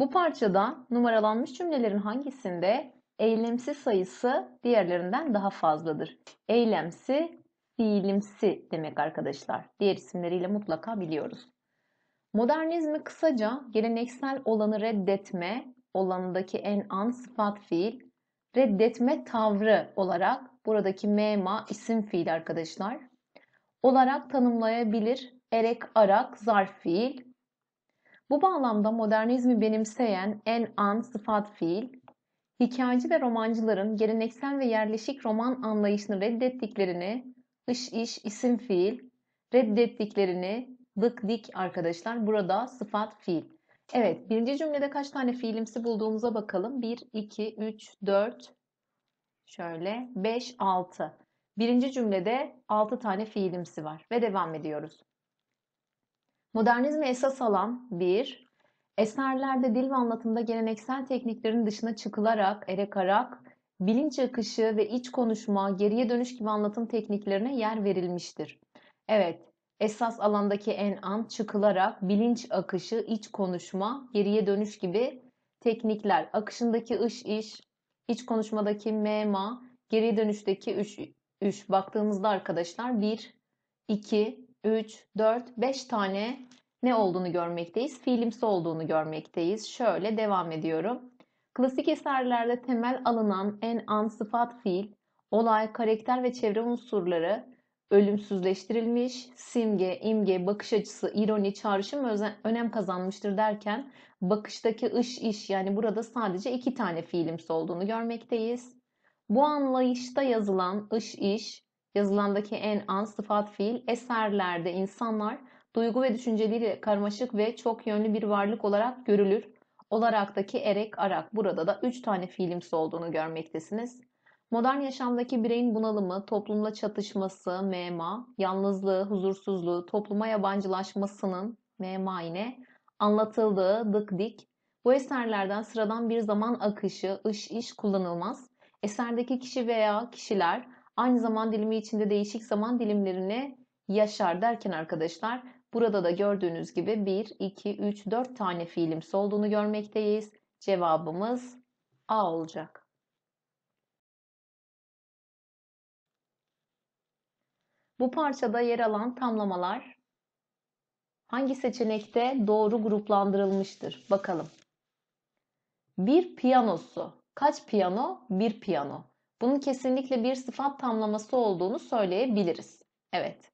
Bu parçada numaralanmış cümlelerin hangisinde eylemsi sayısı diğerlerinden daha fazladır? Eylemsi, fiilimsi demek arkadaşlar. Diğer isimleriyle mutlaka biliyoruz. Modernizmi kısaca geleneksel olanı reddetme, olanındaki en an sıfat fiil, reddetme tavrı olarak buradaki mema isim fiil arkadaşlar olarak tanımlayabilir. Erek arak zarf fiil bu bağlamda modernizmi benimseyen en an sıfat fiil, hikayeci ve romancıların geleneksel ve yerleşik roman anlayışını reddettiklerini, iş iş isim fiil, reddettiklerini, dık dik arkadaşlar burada sıfat fiil. Evet birinci cümlede kaç tane fiilimsi bulduğumuza bakalım. 1, 2, 3, 4, şöyle 5, 6. Birinci cümlede 6 tane fiilimsi var ve devam ediyoruz. Modernizmi esas alan 1. Eserlerde dil ve anlatımda geleneksel tekniklerin dışına çıkılarak, ere bilinç akışı ve iç konuşma, geriye dönüş gibi anlatım tekniklerine yer verilmiştir. Evet, esas alandaki en an çıkılarak, bilinç akışı, iç konuşma, geriye dönüş gibi teknikler. Akışındaki ış iş, iç konuşmadaki mema, geriye dönüşteki üç üç Baktığımızda arkadaşlar 1, 2, 3, 4, 5 tane ne olduğunu görmekteyiz. Fiilimsi olduğunu görmekteyiz. Şöyle devam ediyorum. Klasik eserlerde temel alınan en an sıfat fiil, olay, karakter ve çevre unsurları ölümsüzleştirilmiş, simge, imge, bakış açısı, ironi, çağrışım önem kazanmıştır derken bakıştaki ış iş yani burada sadece iki tane fiilimsi olduğunu görmekteyiz. Bu anlayışta yazılan ış iş Yazılandaki en an sıfat fiil eserlerde insanlar duygu ve düşünceleriyle karmaşık ve çok yönlü bir varlık olarak görülür. Olaraktaki erek arak burada da 3 tane fiilimsi olduğunu görmektesiniz. Modern yaşamdaki bireyin bunalımı, toplumla çatışması, mema, yalnızlığı, huzursuzluğu, topluma yabancılaşmasının mema yine anlatıldığı dık dik. Bu eserlerden sıradan bir zaman akışı, ış iş kullanılmaz. Eserdeki kişi veya kişiler Aynı zaman dilimi içinde değişik zaman dilimlerini yaşar derken arkadaşlar burada da gördüğünüz gibi 1, 2, 3, 4 tane fiilimsi olduğunu görmekteyiz. Cevabımız A olacak. Bu parçada yer alan tamlamalar hangi seçenekte doğru gruplandırılmıştır? Bakalım. Bir piyanosu. Kaç piyano? Bir piyano. Bunun kesinlikle bir sıfat tamlaması olduğunu söyleyebiliriz. Evet.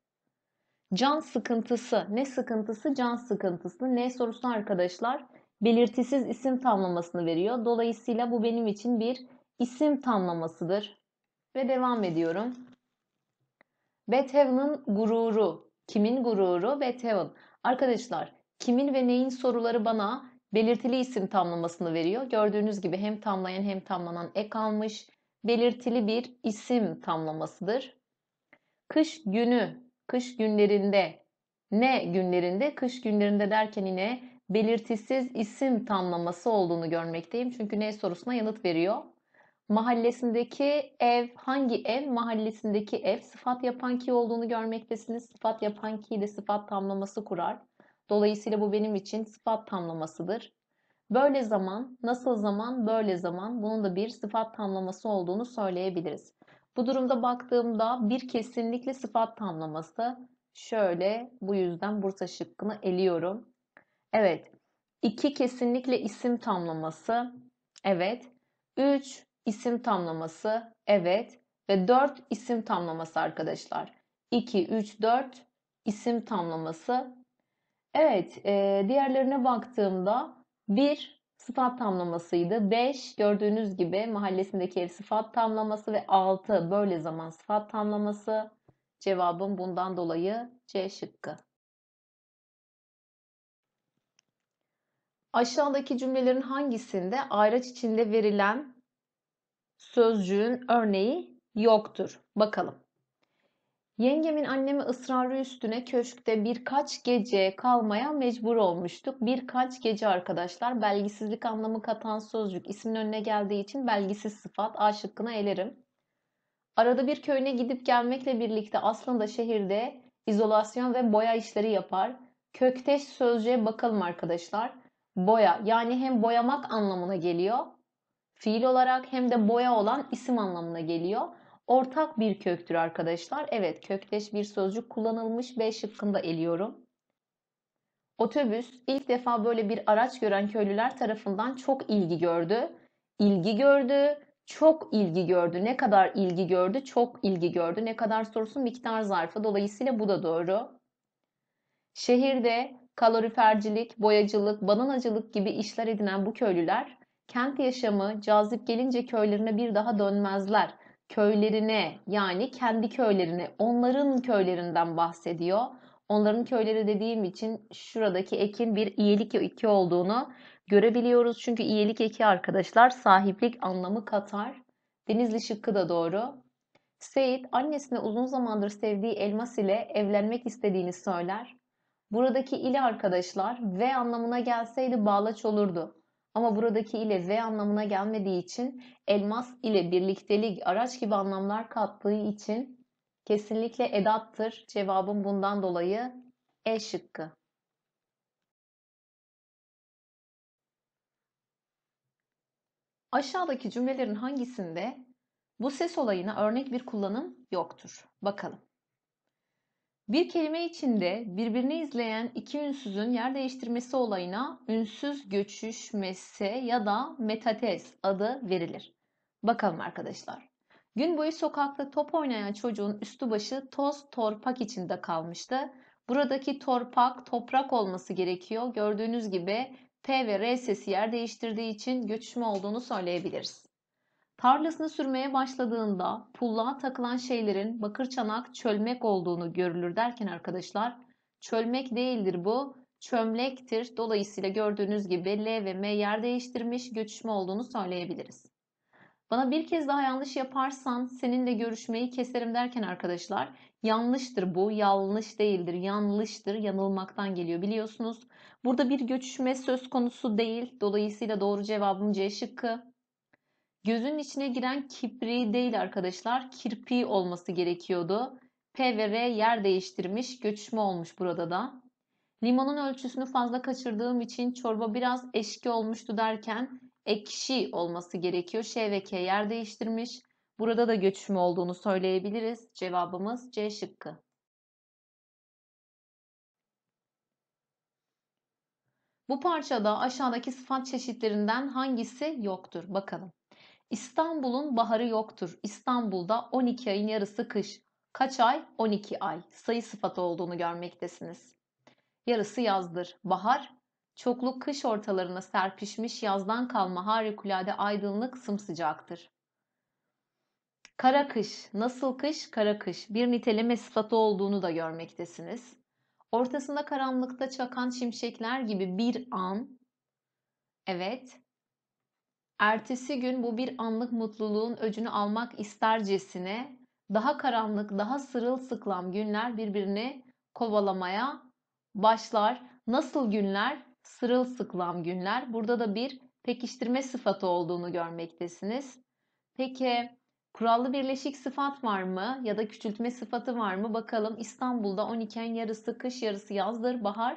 Can sıkıntısı. Ne sıkıntısı? Can sıkıntısı. Ne sorusu arkadaşlar? Belirtisiz isim tamlamasını veriyor. Dolayısıyla bu benim için bir isim tamlamasıdır. Ve devam ediyorum. Beethoven'ın gururu. Kimin gururu? Beethoven. Arkadaşlar kimin ve neyin soruları bana belirtili isim tamlamasını veriyor. Gördüğünüz gibi hem tamlayan hem tamlanan ek almış belirtili bir isim tamlamasıdır. Kış günü, kış günlerinde, ne günlerinde, kış günlerinde derken yine belirtisiz isim tamlaması olduğunu görmekteyim. Çünkü ne sorusuna yanıt veriyor. Mahallesindeki ev, hangi ev? Mahallesindeki ev sıfat yapan ki olduğunu görmektesiniz. Sıfat yapan ki ile sıfat tamlaması kurar. Dolayısıyla bu benim için sıfat tamlamasıdır. Böyle zaman, nasıl zaman, böyle zaman bunun da bir sıfat tamlaması olduğunu söyleyebiliriz. Bu durumda baktığımda bir kesinlikle sıfat tamlaması. Şöyle bu yüzden Bursa şıkkını eliyorum. Evet. İki kesinlikle isim tamlaması. Evet. Üç isim tamlaması. Evet. Ve dört isim tamlaması arkadaşlar. 2, 3, 4 isim tamlaması. Evet. E, diğerlerine baktığımda 1 sıfat tamlamasıydı. 5 gördüğünüz gibi mahallesindeki ev sıfat tamlaması ve 6 böyle zaman sıfat tamlaması. Cevabım bundan dolayı C şıkkı. Aşağıdaki cümlelerin hangisinde ayraç içinde verilen sözcüğün örneği yoktur? Bakalım. Yengemin annemi ısrarı üstüne köşkte birkaç gece kalmaya mecbur olmuştuk. Birkaç gece arkadaşlar belgisizlik anlamı katan sözcük ismin önüne geldiği için belgisiz sıfat A şıkkına elerim. Arada bir köyüne gidip gelmekle birlikte aslında şehirde izolasyon ve boya işleri yapar. Kökteş sözcüğe bakalım arkadaşlar. Boya yani hem boyamak anlamına geliyor. Fiil olarak hem de boya olan isim anlamına geliyor ortak bir köktür arkadaşlar. Evet kökteş bir sözcük kullanılmış. B şıkkında eliyorum. Otobüs ilk defa böyle bir araç gören köylüler tarafından çok ilgi gördü. İlgi gördü, çok ilgi gördü. Ne kadar ilgi gördü, çok ilgi gördü. Ne kadar sorusu miktar zarfı. Dolayısıyla bu da doğru. Şehirde kalorifercilik, boyacılık, bananacılık gibi işler edinen bu köylüler kent yaşamı cazip gelince köylerine bir daha dönmezler köylerine yani kendi köylerine onların köylerinden bahsediyor. Onların köyleri dediğim için şuradaki ekin bir iyilik eki olduğunu görebiliyoruz. Çünkü iyilik eki arkadaşlar sahiplik anlamı katar. Denizli şıkkı da doğru. Seyit annesine uzun zamandır sevdiği elmas ile evlenmek istediğini söyler. Buradaki ili arkadaşlar ve anlamına gelseydi bağlaç olurdu. Ama buradaki ile ve anlamına gelmediği için elmas ile birliktelik, araç gibi anlamlar kattığı için kesinlikle edattır. Cevabım bundan dolayı E şıkkı. Aşağıdaki cümlelerin hangisinde bu ses olayına örnek bir kullanım yoktur? Bakalım. Bir kelime içinde birbirini izleyen iki ünsüzün yer değiştirmesi olayına ünsüz göçüşmesi ya da metates adı verilir. Bakalım arkadaşlar. Gün boyu sokakta top oynayan çocuğun üstü başı toz torpak içinde kalmıştı. Buradaki torpak toprak olması gerekiyor. Gördüğünüz gibi P ve R sesi yer değiştirdiği için göçüşme olduğunu söyleyebiliriz. Tarlasını sürmeye başladığında pulluğa takılan şeylerin bakır çanak çölmek olduğunu görülür derken arkadaşlar çölmek değildir bu çömlektir. Dolayısıyla gördüğünüz gibi L ve M yer değiştirmiş göçüşme olduğunu söyleyebiliriz. Bana bir kez daha yanlış yaparsan seninle görüşmeyi keserim derken arkadaşlar yanlıştır bu yanlış değildir yanlıştır yanılmaktan geliyor biliyorsunuz. Burada bir göçüşme söz konusu değil dolayısıyla doğru cevabım C şıkkı. Gözün içine giren kipriği değil arkadaşlar, kirpi olması gerekiyordu. P ve R yer değiştirmiş, göçme olmuş burada da. Limonun ölçüsünü fazla kaçırdığım için çorba biraz eşki olmuştu derken ekşi olması gerekiyor. Ş ve K yer değiştirmiş. Burada da göçme olduğunu söyleyebiliriz. Cevabımız C şıkkı. Bu parçada aşağıdaki sıfat çeşitlerinden hangisi yoktur? Bakalım. İstanbul'un baharı yoktur. İstanbul'da 12 ayın yarısı kış. Kaç ay? 12 ay. Sayı sıfatı olduğunu görmektesiniz. Yarısı yazdır. Bahar, çokluk kış ortalarına serpişmiş yazdan kalma harikulade aydınlık sımsıcaktır. Kara kış, nasıl kış? Kara kış. Bir niteleme sıfatı olduğunu da görmektesiniz. Ortasında karanlıkta çakan şimşekler gibi bir an, evet, Ertesi gün bu bir anlık mutluluğun öcünü almak istercesine daha karanlık, daha sırılsıklam günler birbirini kovalamaya başlar. Nasıl günler? Sırılsıklam günler. Burada da bir pekiştirme sıfatı olduğunu görmektesiniz. Peki kurallı birleşik sıfat var mı ya da küçültme sıfatı var mı? Bakalım İstanbul'da 12'nin yarısı kış yarısı yazdır bahar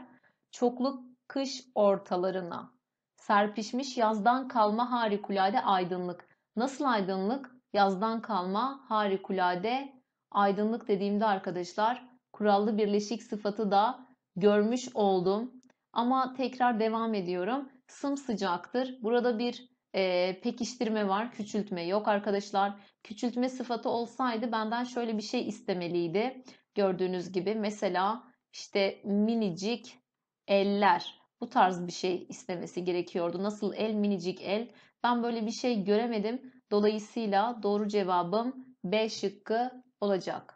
çokluk kış ortalarına. Serpişmiş yazdan kalma harikulade aydınlık. Nasıl aydınlık? Yazdan kalma harikulade aydınlık dediğimde arkadaşlar kurallı birleşik sıfatı da görmüş oldum. Ama tekrar devam ediyorum. Sımsıcaktır. Burada bir e, pekiştirme var, küçültme yok arkadaşlar. Küçültme sıfatı olsaydı benden şöyle bir şey istemeliydi. Gördüğünüz gibi mesela işte minicik eller bu tarz bir şey istemesi gerekiyordu. Nasıl el minicik el. Ben böyle bir şey göremedim. Dolayısıyla doğru cevabım B şıkkı olacak.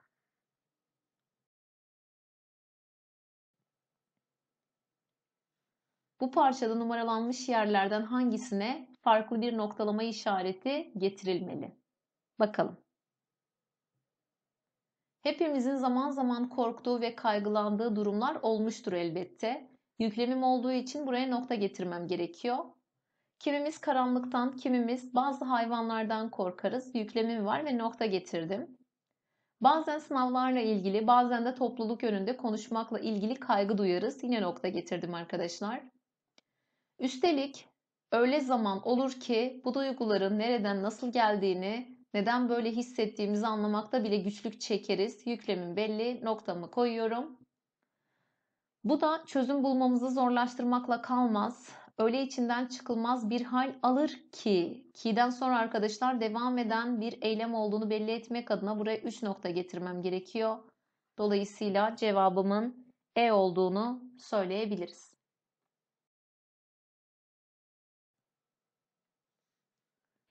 Bu parçada numaralanmış yerlerden hangisine farklı bir noktalama işareti getirilmeli? Bakalım. Hepimizin zaman zaman korktuğu ve kaygılandığı durumlar olmuştur elbette. Yüklemim olduğu için buraya nokta getirmem gerekiyor. Kimimiz karanlıktan, kimimiz bazı hayvanlardan korkarız. Yüklemim var ve nokta getirdim. Bazen sınavlarla ilgili, bazen de topluluk yönünde konuşmakla ilgili kaygı duyarız. Yine nokta getirdim arkadaşlar. Üstelik öyle zaman olur ki bu duyguların nereden nasıl geldiğini, neden böyle hissettiğimizi anlamakta bile güçlük çekeriz. Yüklemim belli, noktamı koyuyorum. Bu da çözüm bulmamızı zorlaştırmakla kalmaz. Öyle içinden çıkılmaz bir hal alır ki, ki'den sonra arkadaşlar devam eden bir eylem olduğunu belli etmek adına buraya 3 nokta getirmem gerekiyor. Dolayısıyla cevabımın E olduğunu söyleyebiliriz.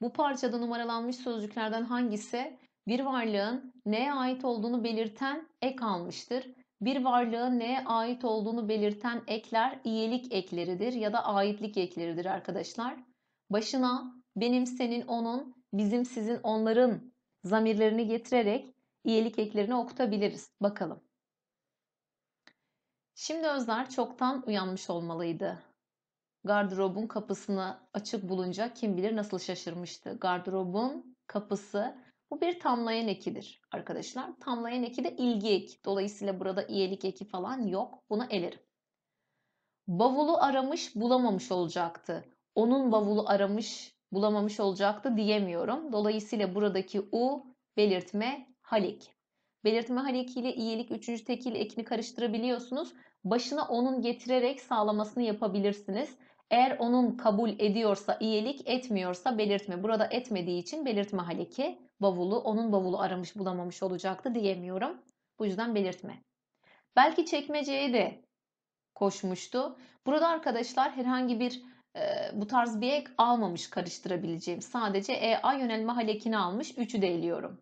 Bu parçada numaralanmış sözcüklerden hangisi bir varlığın neye ait olduğunu belirten ek almıştır? Bir varlığın neye ait olduğunu belirten ekler iyilik ekleridir ya da aitlik ekleridir arkadaşlar. Başına benim, senin, onun, bizim, sizin, onların zamirlerini getirerek iyilik eklerini okutabiliriz. Bakalım. Şimdi Özler çoktan uyanmış olmalıydı. Gardırobun kapısını açık bulunca kim bilir nasıl şaşırmıştı. Gardırobun kapısı bu bir tamlayan ekidir arkadaşlar. Tamlayan eki de ilgi eki. Dolayısıyla burada iyelik eki falan yok. Buna elerim. Bavulu aramış bulamamış olacaktı. Onun bavulu aramış bulamamış olacaktı diyemiyorum. Dolayısıyla buradaki u belirtme halik. Belirtme halik ile iyilik üçüncü tekil ekini karıştırabiliyorsunuz. Başına onun getirerek sağlamasını yapabilirsiniz. Eğer onun kabul ediyorsa iyilik, etmiyorsa belirtme. Burada etmediği için belirtme haleki bavulu, onun bavulu aramış bulamamış olacaktı diyemiyorum. Bu yüzden belirtme. Belki çekmeceye de koşmuştu. Burada arkadaşlar herhangi bir e, bu tarz bir ek almamış karıştırabileceğim. Sadece EA yönelme halekini almış. Üçü de eliyorum.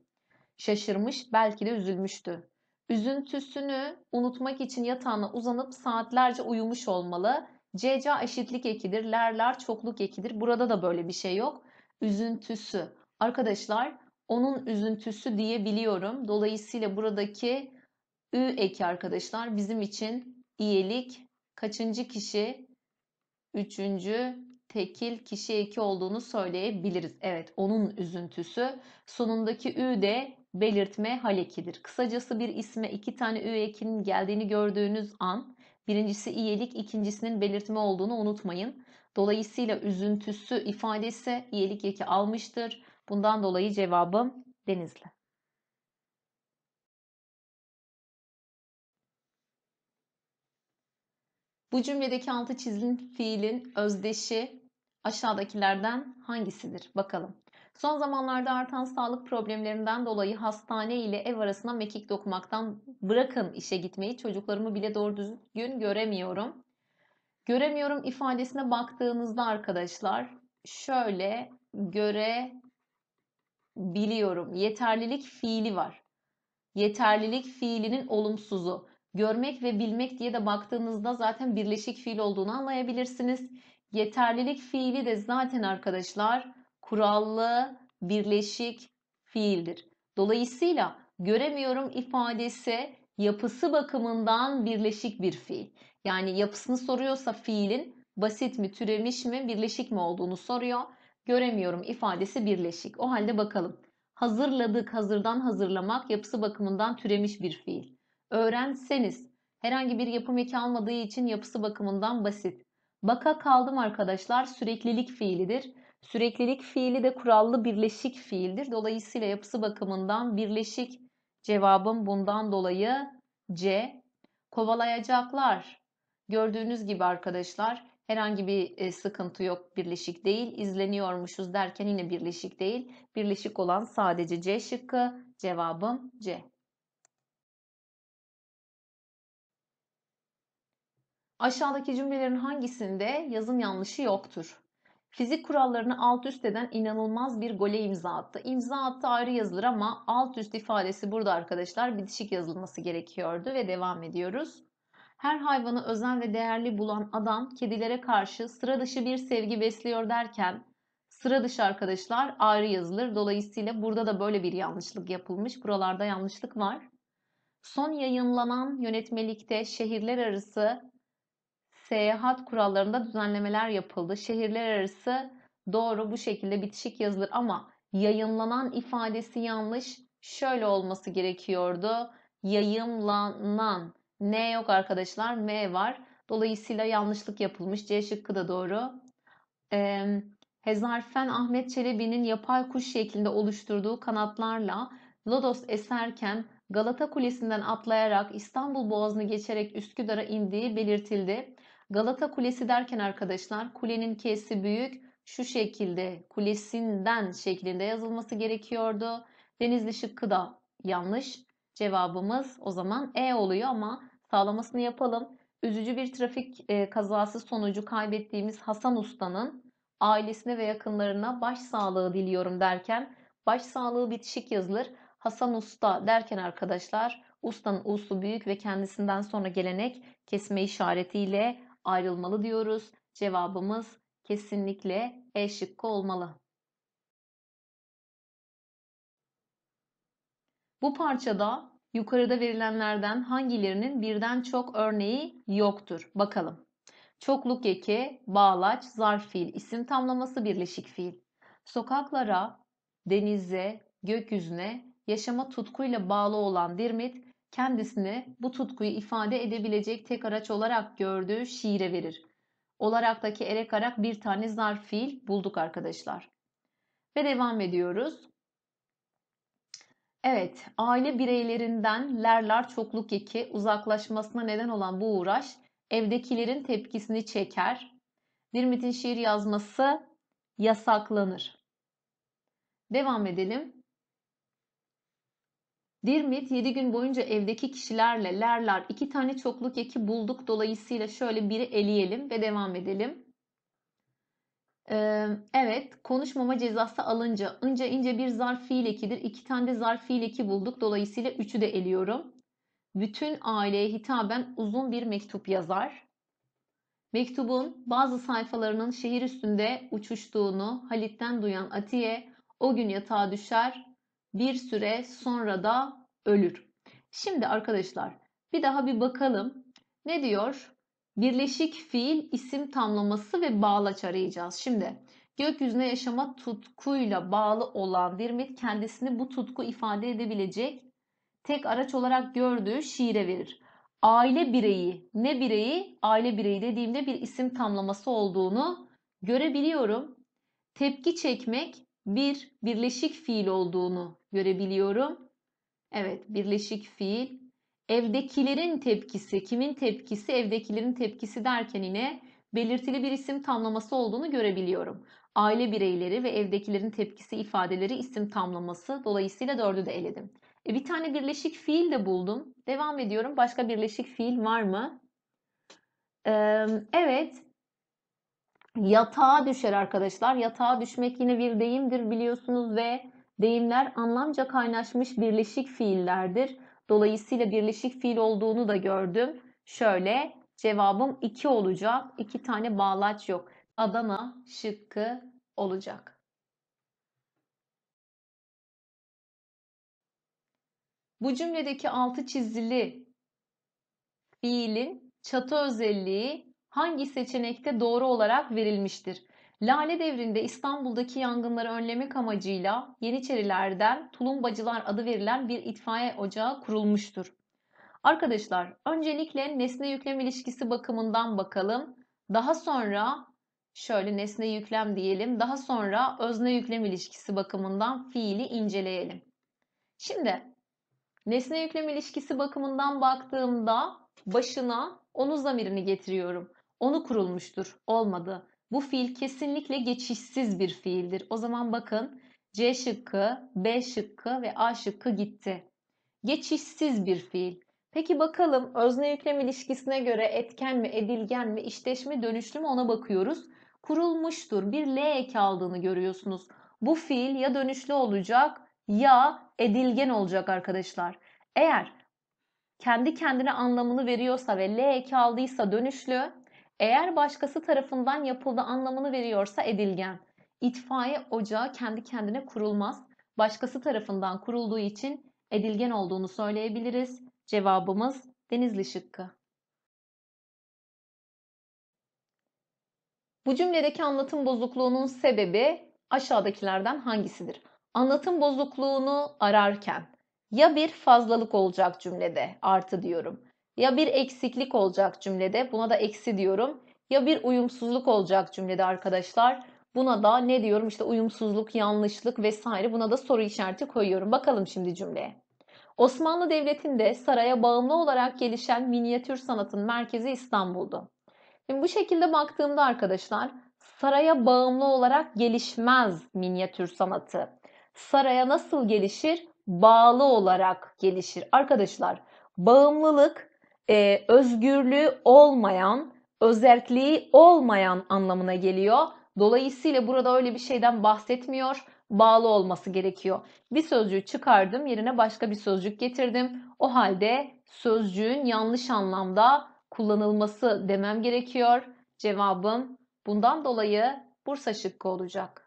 Şaşırmış belki de üzülmüştü. Üzüntüsünü unutmak için yatağına uzanıp saatlerce uyumuş olmalı. CCA eşitlik ekidir. Lerler çokluk ekidir. Burada da böyle bir şey yok. Üzüntüsü. Arkadaşlar onun üzüntüsü diyebiliyorum. Dolayısıyla buradaki ü eki arkadaşlar bizim için iyilik kaçıncı kişi? Üçüncü tekil kişi eki olduğunu söyleyebiliriz. Evet onun üzüntüsü. Sonundaki ü de belirtme halekidir. Kısacası bir isme iki tane ü ekinin geldiğini gördüğünüz an Birincisi iyilik, ikincisinin belirtme olduğunu unutmayın. Dolayısıyla üzüntüsü ifadesi iyilik yeki almıştır. Bundan dolayı cevabım Denizli. Bu cümledeki altı çizilen fiilin özdeşi aşağıdakilerden hangisidir? Bakalım. Son zamanlarda artan sağlık problemlerinden dolayı hastane ile ev arasına mekik dokumaktan bırakın işe gitmeyi çocuklarımı bile doğru düzgün göremiyorum. Göremiyorum ifadesine baktığınızda arkadaşlar şöyle göre biliyorum Yeterlilik fiili var. Yeterlilik fiilinin olumsuzu. Görmek ve bilmek diye de baktığınızda zaten birleşik fiil olduğunu anlayabilirsiniz. Yeterlilik fiili de zaten arkadaşlar kurallı, birleşik fiildir. Dolayısıyla göremiyorum ifadesi yapısı bakımından birleşik bir fiil. Yani yapısını soruyorsa fiilin basit mi, türemiş mi, birleşik mi olduğunu soruyor. Göremiyorum ifadesi birleşik. O halde bakalım. Hazırladık, hazırdan hazırlamak yapısı bakımından türemiş bir fiil. Öğrenseniz herhangi bir yapım eki almadığı için yapısı bakımından basit. Baka kaldım arkadaşlar süreklilik fiilidir. Süreklilik fiili de kurallı birleşik fiildir. Dolayısıyla yapısı bakımından birleşik cevabım bundan dolayı C. Kovalayacaklar. Gördüğünüz gibi arkadaşlar herhangi bir e, sıkıntı yok birleşik değil. İzleniyormuşuz derken yine birleşik değil. Birleşik olan sadece C şıkkı. Cevabım C. Aşağıdaki cümlelerin hangisinde yazım yanlışı yoktur? fizik kurallarını alt üst eden inanılmaz bir gole imza attı. İmza attı ayrı yazılır ama alt üst ifadesi burada arkadaşlar bitişik yazılması gerekiyordu ve devam ediyoruz. Her hayvanı özel ve değerli bulan adam kedilere karşı sıra dışı bir sevgi besliyor derken sıra dışı arkadaşlar ayrı yazılır. Dolayısıyla burada da böyle bir yanlışlık yapılmış. Buralarda yanlışlık var. Son yayınlanan yönetmelikte şehirler arası seyahat kurallarında düzenlemeler yapıldı. Şehirler arası doğru bu şekilde bitişik yazılır ama yayınlanan ifadesi yanlış. Şöyle olması gerekiyordu. Yayımlanan. N yok arkadaşlar, M var. Dolayısıyla yanlışlık yapılmış. C şıkkı da doğru. Ee, Hezarfen Ahmet Çelebi'nin yapay kuş şeklinde oluşturduğu kanatlarla Lodos eserken Galata Kulesi'nden atlayarak İstanbul Boğazı'nı geçerek Üsküdar'a indiği belirtildi. Galata Kulesi derken arkadaşlar kulenin K'si büyük. Şu şekilde kulesinden şeklinde yazılması gerekiyordu. Denizli şıkkı da yanlış. Cevabımız o zaman E oluyor ama sağlamasını yapalım. Üzücü bir trafik e, kazası sonucu kaybettiğimiz Hasan Usta'nın ailesine ve yakınlarına başsağlığı diliyorum derken başsağlığı bitişik yazılır. Hasan Usta derken arkadaşlar ustanın uslu büyük ve kendisinden sonra gelenek kesme işaretiyle ayrılmalı diyoruz. Cevabımız kesinlikle E şıkkı olmalı. Bu parçada yukarıda verilenlerden hangilerinin birden çok örneği yoktur? Bakalım. Çokluk eki, bağlaç, zarf fiil, isim tamlaması, birleşik fiil. Sokaklara, denize, gökyüzüne, yaşama tutkuyla bağlı olan Dirmit kendisini bu tutkuyu ifade edebilecek tek araç olarak gördüğü şiire verir. Olaraktaki erek arak bir tane zarf fiil bulduk arkadaşlar. Ve devam ediyoruz. Evet, aile bireylerinden lerlar çokluk eki uzaklaşmasına neden olan bu uğraş evdekilerin tepkisini çeker. Dirmit'in şiir yazması yasaklanır. Devam edelim. Dirmit 7 gün boyunca evdeki kişilerle lerler iki tane çokluk eki bulduk. Dolayısıyla şöyle biri eleyelim ve devam edelim. Ee, evet konuşmama cezası alınca ince ince bir zarf fiil ekidir. İki tane de zarf fiil eki bulduk. Dolayısıyla üçü de eliyorum. Bütün aileye hitaben uzun bir mektup yazar. Mektubun bazı sayfalarının şehir üstünde uçuştuğunu Halit'ten duyan Atiye o gün yatağa düşer bir süre sonra da ölür. Şimdi arkadaşlar bir daha bir bakalım. Ne diyor? Birleşik fiil, isim tamlaması ve bağlaç arayacağız. Şimdi gökyüzüne yaşama tutkuyla bağlı olan Dirmit kendisini bu tutku ifade edebilecek tek araç olarak gördüğü şiire verir. Aile bireyi, ne bireyi? Aile bireyi dediğimde bir isim tamlaması olduğunu görebiliyorum. Tepki çekmek bir birleşik fiil olduğunu görebiliyorum. Evet, birleşik fiil. Evdekilerin tepkisi, kimin tepkisi? Evdekilerin tepkisi derken yine belirtili bir isim tamlaması olduğunu görebiliyorum. Aile bireyleri ve evdekilerin tepkisi ifadeleri isim tamlaması. Dolayısıyla dördü de eledim. E, bir tane birleşik fiil de buldum. Devam ediyorum. Başka birleşik fiil var mı? Ee, evet. Yatağa düşer arkadaşlar. Yatağa düşmek yine bir deyimdir biliyorsunuz ve Deyimler anlamca kaynaşmış birleşik fiillerdir. Dolayısıyla birleşik fiil olduğunu da gördüm. Şöyle cevabım 2 olacak. 2 tane bağlaç yok. Adana şıkkı olacak. Bu cümledeki altı çizili fiilin çatı özelliği hangi seçenekte doğru olarak verilmiştir? Lale devrinde İstanbul'daki yangınları önlemek amacıyla Yeniçerilerden Tulumbacılar adı verilen bir itfaiye ocağı kurulmuştur. Arkadaşlar öncelikle nesne yüklem ilişkisi bakımından bakalım. Daha sonra şöyle nesne yüklem diyelim. Daha sonra özne yüklem ilişkisi bakımından fiili inceleyelim. Şimdi nesne yüklem ilişkisi bakımından baktığımda başına onu zamirini getiriyorum. Onu kurulmuştur. Olmadı. Bu fiil kesinlikle geçişsiz bir fiildir. O zaman bakın C şıkkı, B şıkkı ve A şıkkı gitti. Geçişsiz bir fiil. Peki bakalım özne yüklem ilişkisine göre etken mi, edilgen mi, işteş mi, dönüşlü mü ona bakıyoruz. Kurulmuştur. Bir L eki aldığını görüyorsunuz. Bu fiil ya dönüşlü olacak ya edilgen olacak arkadaşlar. Eğer kendi kendine anlamını veriyorsa ve L eki aldıysa dönüşlü, eğer başkası tarafından yapıldı anlamını veriyorsa edilgen. İtfaiye ocağı kendi kendine kurulmaz. Başkası tarafından kurulduğu için edilgen olduğunu söyleyebiliriz. Cevabımız Denizli şıkkı. Bu cümledeki anlatım bozukluğunun sebebi aşağıdakilerden hangisidir? Anlatım bozukluğunu ararken ya bir fazlalık olacak cümlede artı diyorum ya bir eksiklik olacak cümlede buna da eksi diyorum. Ya bir uyumsuzluk olacak cümlede arkadaşlar. Buna da ne diyorum işte uyumsuzluk, yanlışlık vesaire buna da soru işareti koyuyorum. Bakalım şimdi cümleye. Osmanlı Devleti'nde saraya bağımlı olarak gelişen minyatür sanatın merkezi İstanbul'du. Şimdi bu şekilde baktığımda arkadaşlar saraya bağımlı olarak gelişmez minyatür sanatı. Saraya nasıl gelişir? Bağlı olarak gelişir. Arkadaşlar bağımlılık e, özgürlüğü olmayan, özelliği olmayan anlamına geliyor. Dolayısıyla burada öyle bir şeyden bahsetmiyor. Bağlı olması gerekiyor. Bir sözcüğü çıkardım, yerine başka bir sözcük getirdim. O halde sözcüğün yanlış anlamda kullanılması demem gerekiyor. Cevabım bundan dolayı Bursa şıkkı olacak.